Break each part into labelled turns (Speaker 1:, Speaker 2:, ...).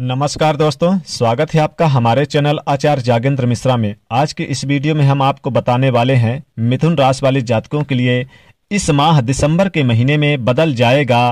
Speaker 1: नमस्कार दोस्तों स्वागत है आपका हमारे चैनल आचार्य जागेंद्र मिश्रा में आज के इस वीडियो में हम आपको बताने वाले हैं मिथुन राशि वाले जातकों के लिए इस माह दिसंबर के महीने में बदल जाएगा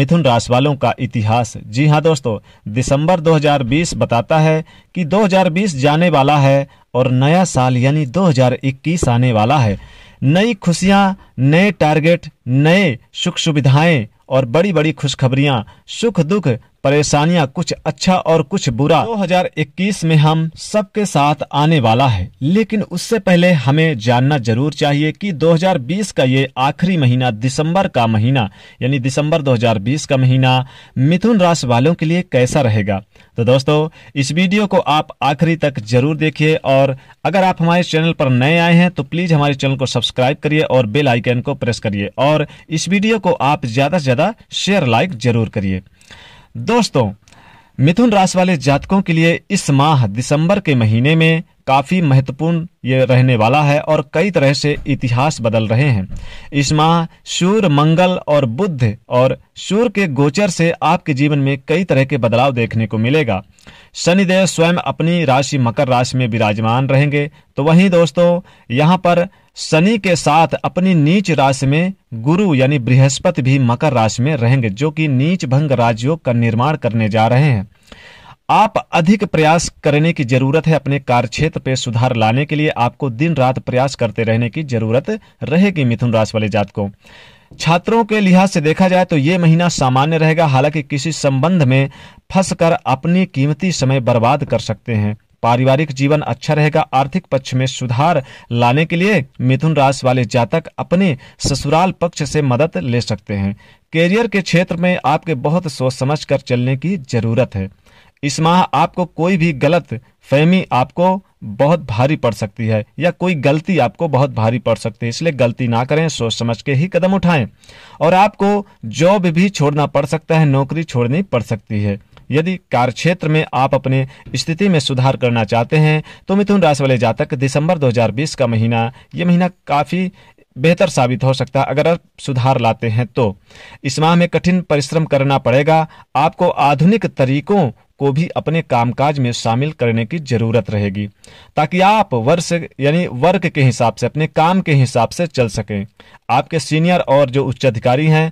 Speaker 1: मिथुन राशि वालों का इतिहास जी हाँ दोस्तों दिसंबर 2020 बताता है कि 2020 जाने वाला है और नया साल यानी 2021 आने वाला है नई खुशियाँ नए टारगेट नए सुख सुविधाएं और बड़ी बड़ी खुशखबरियां सुख दुख परेशानियां कुछ अच्छा और कुछ बुरा 2021 में हम सबके साथ आने वाला है लेकिन उससे पहले हमें जानना जरूर चाहिए कि 2020 का ये आखिरी महीना दिसंबर का महीना यानी दिसंबर 2020 का महीना मिथुन राशि वालों के लिए कैसा रहेगा तो दोस्तों इस वीडियो को आप आखिरी तक जरूर देखिए और अगर आप हमारे चैनल पर नए आए हैं तो प्लीज हमारे चैनल को सब्सक्राइब करिए और बेल आइकन को प्रेस करिए और इस वीडियो को आप ज्यादा से ज्यादा शेयर लाइक जरूर करिए दोस्तों मिथुन राशि वाले जातकों के लिए इस माह दिसंबर के महीने में काफ़ी महत्वपूर्ण ये रहने वाला है और कई तरह से इतिहास बदल रहे हैं इस माह सूर्य मंगल और बुद्ध और सूर्य के गोचर से आपके जीवन में कई तरह के बदलाव देखने को मिलेगा शनिदेव स्वयं अपनी राशि मकर राशि में विराजमान रहेंगे तो वहीं दोस्तों यहाँ पर शनि के साथ अपनी नीच राशि में गुरु यानी बृहस्पति भी मकर राशि में रहेंगे जो कि नीच भंग राजयोग का निर्माण करने जा रहे हैं आप अधिक प्रयास करने की जरूरत है अपने कार्य क्षेत्र पे सुधार लाने के लिए आपको दिन रात प्रयास करते रहने की जरूरत रहेगी मिथुन राशि वाले जातकों छात्रों के लिहाज से देखा जाए तो ये महीना सामान्य रहेगा हालांकि किसी संबंध में फंस कर अपनी कीमती समय बर्बाद कर सकते हैं पारिवारिक जीवन अच्छा रहेगा आर्थिक पक्ष में सुधार लाने के लिए मिथुन राशि वाले जातक अपने ससुराल पक्ष से मदद ले सकते हैं कैरियर के क्षेत्र में आपके बहुत सोच समझ कर चलने की जरूरत है इस माह आपको कोई भी गलत फहमी आपको बहुत भारी पड़ सकती है या कोई गलती आपको बहुत भारी पड़ सकती है इसलिए गलती ना करें सोच समझ के ही कदम उठाएं और आपको जॉब भी छोड़ना पड़ सकता है नौकरी छोड़नी पड़ सकती है यदि कार्य क्षेत्र में आप अपने स्थिति में सुधार करना चाहते हैं तो मिथुन राशि वाले जातक दिसंबर 2020 का महीना ये महीना काफ़ी बेहतर साबित हो सकता है अगर आप सुधार लाते हैं तो इस माह में कठिन परिश्रम करना पड़ेगा आपको आधुनिक तरीकों को भी अपने कामकाज में शामिल करने की जरूरत रहेगी ताकि आप वर्ष यानी वर्ग के हिसाब से अपने काम के हिसाब से चल सकें आपके सीनियर और जो उच्च अधिकारी हैं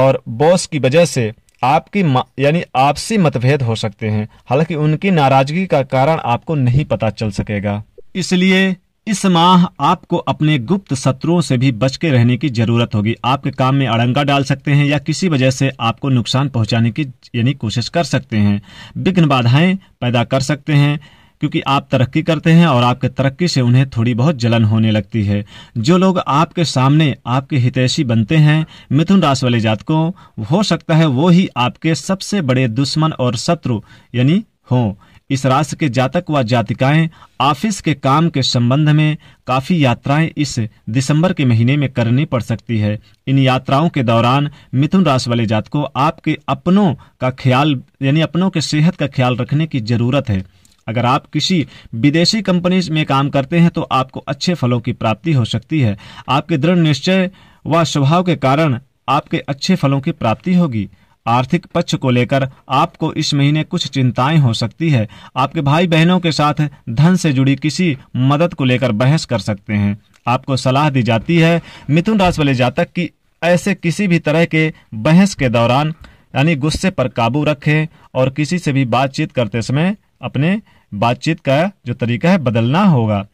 Speaker 1: और बॉस की वजह से आपकी यानी आपसी मतभेद हो सकते हैं हालांकि उनकी नाराजगी का कारण आपको नहीं पता चल सकेगा इसलिए इस माह आपको अपने गुप्त शत्रुओं से भी बच के रहने की जरूरत होगी आपके काम में अड़ंगा डाल सकते हैं या किसी वजह से आपको नुकसान पहुंचाने की यानी कोशिश कर सकते हैं विघ्न बाधाएं पैदा कर सकते हैं क्योंकि आप तरक्की करते हैं और आपके तरक्की से उन्हें थोड़ी बहुत जलन होने लगती है जो लोग आपके सामने आपके हितैषी बनते हैं मिथुन राशि वाले जातकों हो सकता है वो ही आपके सबसे बड़े दुश्मन और शत्रु यानी हों इस राशि के जातक व जातिकाएं ऑफिस के काम के संबंध में काफी यात्राएं इस दिसंबर के महीने में करनी पड़ सकती है इन यात्राओं के दौरान मिथुन राशि वाले जातकों आपके अपनों का ख्याल यानी अपनों के सेहत का ख्याल रखने की जरूरत है अगर आप किसी विदेशी कंपनी में काम करते हैं तो आपको अच्छे फलों की प्राप्ति हो सकती है आपके दृढ़ निश्चय व स्वभाव के कारण आपके अच्छे फलों की प्राप्ति होगी आर्थिक पक्ष को लेकर आपको इस महीने कुछ चिंताएं हो सकती है आपके भाई बहनों के साथ धन से जुड़ी किसी मदद को लेकर बहस कर सकते हैं आपको सलाह दी जाती है मिथुन राशि वाले जातक की ऐसे किसी भी तरह के बहस के दौरान यानी गुस्से पर काबू रखें और किसी से भी बातचीत करते समय अपने बातचीत का जो तरीका है बदलना होगा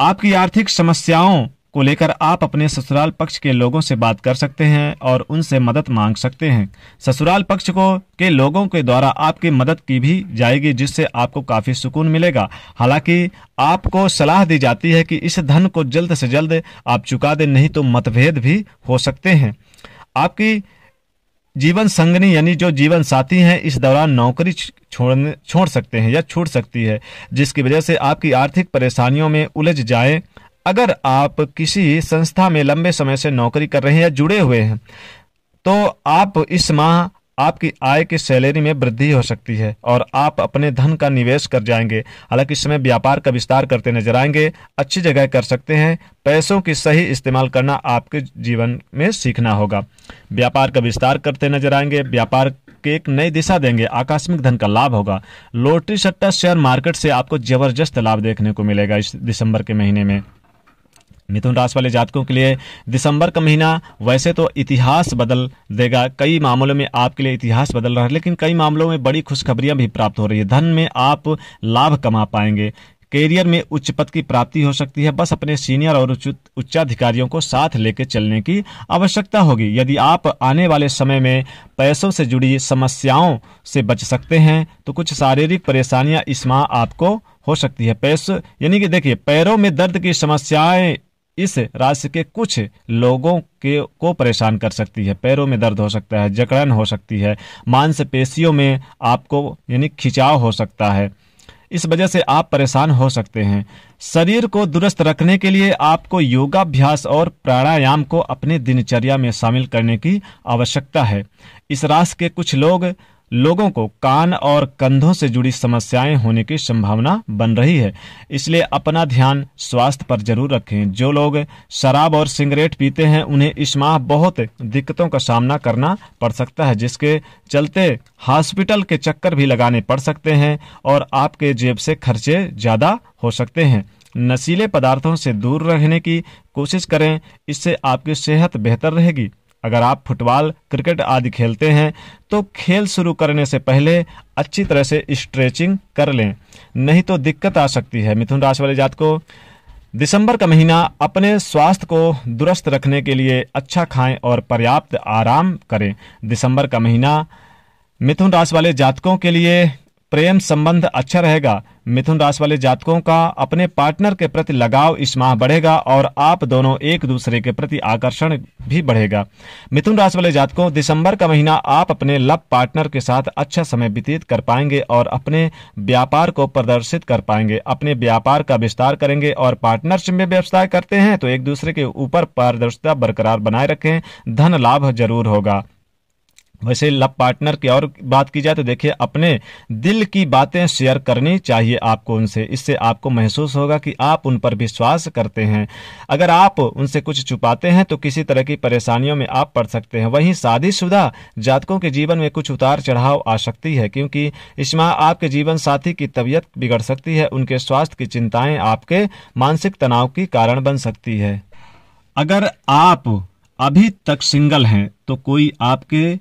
Speaker 1: आपकी आर्थिक समस्याओं को लेकर आप अपने ससुराल पक्ष के लोगों से बात कर सकते हैं और उनसे मदद मांग सकते हैं ससुराल पक्ष को के लोगों के द्वारा आपकी मदद की भी जाएगी जिससे आपको काफ़ी सुकून मिलेगा हालांकि आपको सलाह दी जाती है कि इस धन को जल्द से जल्द आप चुका दें नहीं तो मतभेद भी हो सकते हैं आपकी जीवन संगनी यानी जो जीवन साथी हैं इस दौरान नौकरी छोड़ने छोड़ सकते हैं या छूट सकती है जिसकी वजह से आपकी आर्थिक परेशानियों में उलझ जाएं अगर आप किसी संस्था में लंबे समय से नौकरी कर रहे हैं या जुड़े हुए हैं तो आप इस माह आपकी आय की सैलरी में वृद्धि हो सकती है और आप अपने धन का निवेश कर जाएंगे हालांकि इस समय व्यापार का विस्तार करते नजर आएंगे अच्छी जगह कर सकते हैं पैसों की सही इस्तेमाल करना आपके जीवन में सीखना होगा व्यापार का विस्तार करते नजर आएंगे व्यापार के एक नई दिशा देंगे आकस्मिक धन का लाभ होगा लॉटरी सट्टा शेयर मार्केट से आपको जबरदस्त लाभ देखने को मिलेगा इस दिसंबर के महीने में मिथुन राशि वाले जातकों के लिए दिसंबर का महीना वैसे तो इतिहास बदल देगा कई मामलों में आपके लिए इतिहास बदल रहा है लेकिन कई मामलों में बड़ी खुशखबरियां भी प्राप्त हो रही है धन में आप लाभ कमा पाएंगे करियर में उच्च पद की प्राप्ति हो सकती है बस अपने सीनियर और उच्चाधिकारियों को साथ लेकर चलने की आवश्यकता होगी यदि आप आने वाले समय में पैसों से जुड़ी समस्याओं से बच सकते हैं तो कुछ शारीरिक परेशानियां इस माह आपको हो सकती है पैसों यानी कि देखिए पैरों में दर्द की समस्याएं इस राशि के कुछ लोगों के को परेशान कर सकती है पैरों में दर्द हो सकता है जकड़न हो सकती है मांसपेशियों में आपको यानी खिंचाव हो सकता है इस वजह से आप परेशान हो सकते हैं शरीर को दुरुस्त रखने के लिए आपको योगाभ्यास और प्राणायाम को अपने दिनचर्या में शामिल करने की आवश्यकता है इस राशि के कुछ लोग लोगों को कान और कंधों से जुड़ी समस्याएं होने की संभावना बन रही है इसलिए अपना ध्यान स्वास्थ्य पर जरूर रखें जो लोग शराब और सिगरेट पीते हैं उन्हें इस माह बहुत दिक्कतों का सामना करना पड़ सकता है जिसके चलते हॉस्पिटल के चक्कर भी लगाने पड़ सकते हैं और आपके जेब से खर्चे ज़्यादा हो सकते हैं नशीले पदार्थों से दूर रहने की कोशिश करें इससे आपकी सेहत बेहतर रहेगी अगर आप फुटबॉल क्रिकेट आदि खेलते हैं तो खेल शुरू करने से पहले अच्छी तरह से स्ट्रेचिंग कर लें नहीं तो दिक्कत आ सकती है मिथुन राशि वाले जात को दिसंबर का महीना अपने स्वास्थ्य को दुरुस्त रखने के लिए अच्छा खाएं और पर्याप्त आराम करें दिसंबर का महीना मिथुन राशि वाले जातकों के लिए प्रेम संबंध अच्छा रहेगा मिथुन राशि वाले जातकों का अपने पार्टनर के प्रति लगाव इस माह बढ़ेगा और आप दोनों एक दूसरे के प्रति आकर्षण भी बढ़ेगा मिथुन राशि वाले जातकों दिसंबर का महीना आप अपने लव पार्टनर के साथ अच्छा समय व्यतीत कर पाएंगे और अपने व्यापार को प्रदर्शित कर पाएंगे अपने व्यापार का विस्तार करेंगे और पार्टनरशिप में व्यवसाय करते हैं तो एक दूसरे के ऊपर पारदर्शिता बरकरार बनाए रखें धन लाभ जरूर होगा वैसे लव पार्टनर की और बात की जाए तो देखिए अपने दिल की बातें शेयर करनी चाहिए आपको उनसे इससे आपको महसूस होगा कि आप उन पर विश्वास करते हैं अगर आप उनसे कुछ छुपाते हैं तो किसी तरह की परेशानियों में आप पड़ सकते हैं वहीं शादीशुदा जातकों के जीवन में कुछ उतार चढ़ाव आ सकती है क्योंकि इस माह आपके जीवन साथी की तबीयत बिगड़ सकती है उनके स्वास्थ्य की चिंताएं आपके मानसिक तनाव की कारण बन सकती है अगर आप अभी तक सिंगल हैं तो कोई आपके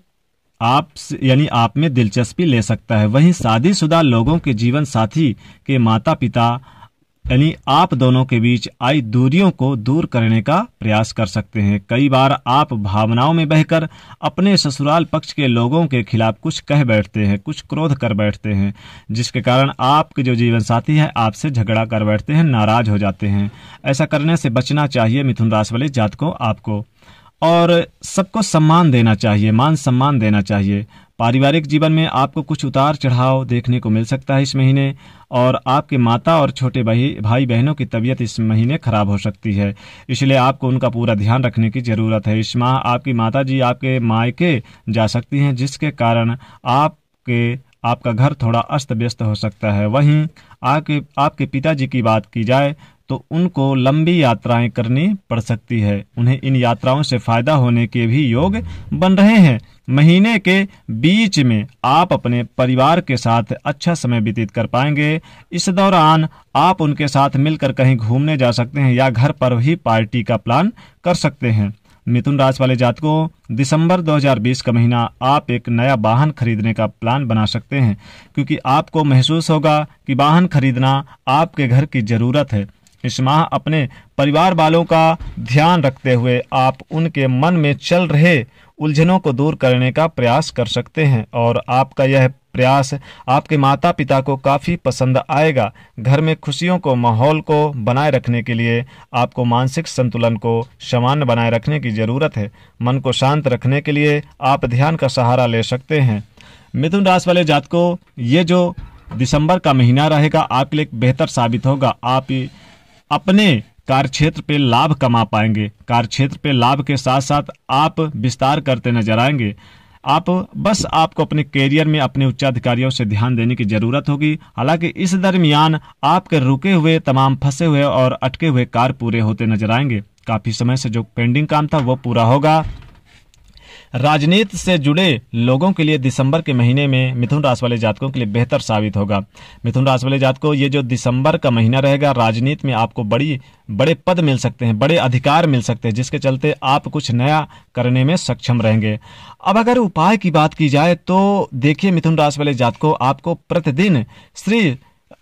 Speaker 1: आप यानी आप में दिलचस्पी ले सकता है वहीं शादीशुदा लोगों के जीवन साथी के माता पिता यानी आप दोनों के बीच आई दूरियों को दूर करने का प्रयास कर सकते हैं कई बार आप भावनाओं में बहकर अपने ससुराल पक्ष के लोगों के खिलाफ कुछ कह बैठते हैं कुछ क्रोध कर बैठते हैं जिसके कारण आपके जो जीवन साथी है आपसे झगड़ा कर बैठते हैं नाराज हो जाते हैं ऐसा करने से बचना चाहिए मिथुन राशि वाले जातकों आपको और सबको सम्मान देना चाहिए मान सम्मान देना चाहिए पारिवारिक जीवन में आपको कुछ उतार चढ़ाव देखने को मिल सकता है इस महीने और आपके माता और छोटे भाई भाई बहनों की तबीयत इस महीने खराब हो सकती है इसलिए आपको उनका पूरा ध्यान रखने की ज़रूरत है इस माह आपकी माता जी आपके मायके जा सकती हैं जिसके कारण आपके आपका घर थोड़ा अस्त व्यस्त हो सकता है वहीं आपके आपके पिताजी की बात की जाए तो उनको लंबी यात्राएं करनी पड़ सकती है उन्हें इन यात्राओं से फायदा होने के भी योग बन रहे हैं महीने के बीच में आप अपने परिवार के साथ अच्छा समय व्यतीत कर पाएंगे इस दौरान आप उनके साथ मिलकर कहीं घूमने जा सकते हैं या घर पर ही पार्टी का प्लान कर सकते हैं मिथुन राशि वाले जातकों दिसंबर 2020 का महीना आप एक नया वाहन खरीदने का प्लान बना सकते हैं क्योंकि आपको महसूस होगा कि वाहन खरीदना आपके घर की जरूरत है इस माह अपने परिवार वालों का ध्यान रखते हुए आप उनके मन में चल रहे उलझनों को दूर करने का प्रयास कर सकते हैं और आपका यह प्रयास आपके माता पिता को काफ़ी पसंद आएगा घर में खुशियों को माहौल को बनाए रखने के लिए आपको मानसिक संतुलन को समान बनाए रखने की ज़रूरत है मन को शांत रखने के लिए आप ध्यान का सहारा ले सकते हैं मिथुन राशि वाले जातकों ये जो दिसंबर का महीना रहेगा आपके लिए बेहतर साबित होगा आप अपने कार्य क्षेत्र पे लाभ कमा पाएंगे कार्य क्षेत्र पे लाभ के साथ साथ आप विस्तार करते नजर आएंगे आप बस आपको अपने कैरियर में अपने उच्चाधिकारियों से ध्यान देने की जरूरत होगी हालांकि इस दरमियान आपके रुके हुए तमाम फंसे हुए और अटके हुए कार्य पूरे होते नजर आएंगे काफी समय से जो पेंडिंग काम था वो पूरा होगा राजनीति से जुड़े लोगों के लिए दिसंबर के महीने में मिथुन राशि वाले जातकों के लिए बेहतर साबित होगा मिथुन राशि वाले जातकों ये जो दिसंबर का महीना रहेगा राजनीति में आपको बड़ी बड़े पद मिल सकते हैं बड़े अधिकार मिल सकते हैं जिसके चलते आप कुछ नया करने में सक्षम रहेंगे अब अगर उपाय की बात की जाए तो देखिए मिथुन राशि वाले जातकों आपको प्रतिदिन श्री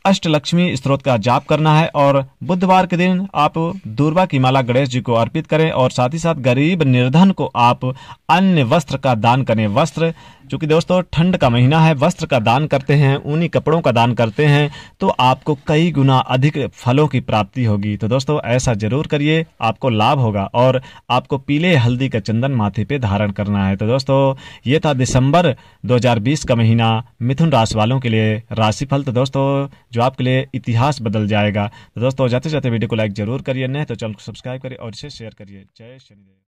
Speaker 1: अष्टलक्ष्मी स्त्रोत का जाप करना है और बुधवार के दिन आप दूर्वा की माला गणेश जी को अर्पित करें और साथ ही साथ गरीब निर्धन को आप अन्य वस्त्र का दान करें वस्त्र चूंकि दोस्तों ठंड का महीना है वस्त्र का दान करते हैं ऊनी कपड़ों का दान करते हैं तो आपको कई गुना अधिक फलों की प्राप्ति होगी तो दोस्तों ऐसा जरूर करिए आपको लाभ होगा और आपको पीले हल्दी का चंदन माथे पे धारण करना है तो दोस्तों ये था दिसंबर 2020 का महीना मिथुन राशि वालों के लिए राशिफल तो दोस्तों जो आपके लिए इतिहास बदल जाएगा तो दोस्तों जाते जाते वीडियो को लाइक जरूर करिए नहीं तो चैनल को सब्सक्राइब करिए और इसे शेयर करिए जय शनिदेव